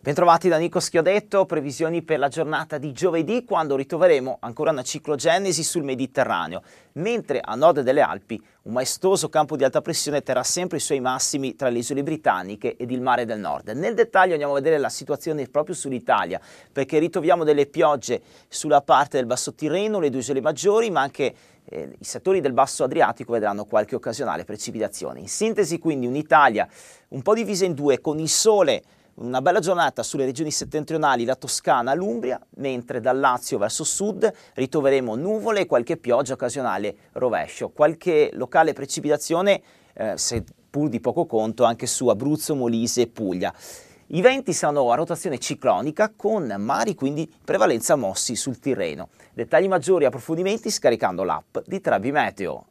Bentrovati da Nico Schiodetto, previsioni per la giornata di giovedì quando ritroveremo ancora una ciclogenesi sul Mediterraneo, mentre a nord delle Alpi un maestoso campo di alta pressione terrà sempre i suoi massimi tra le isole britanniche ed il mare del nord. Nel dettaglio andiamo a vedere la situazione proprio sull'Italia, perché ritroviamo delle piogge sulla parte del Basso Tirreno, le due isole maggiori, ma anche eh, i settori del Basso Adriatico vedranno qualche occasionale precipitazione. In sintesi quindi un'Italia un po' divisa in due con il sole una bella giornata sulle regioni settentrionali, la Toscana, l'Umbria, mentre dal Lazio verso sud ritroveremo nuvole e qualche pioggia occasionale rovescio. Qualche locale precipitazione, eh, seppur di poco conto, anche su Abruzzo, Molise e Puglia. I venti saranno a rotazione ciclonica con mari quindi prevalenza mossi sul Tirreno. Dettagli maggiori e approfondimenti scaricando l'app di Trabi Meteo.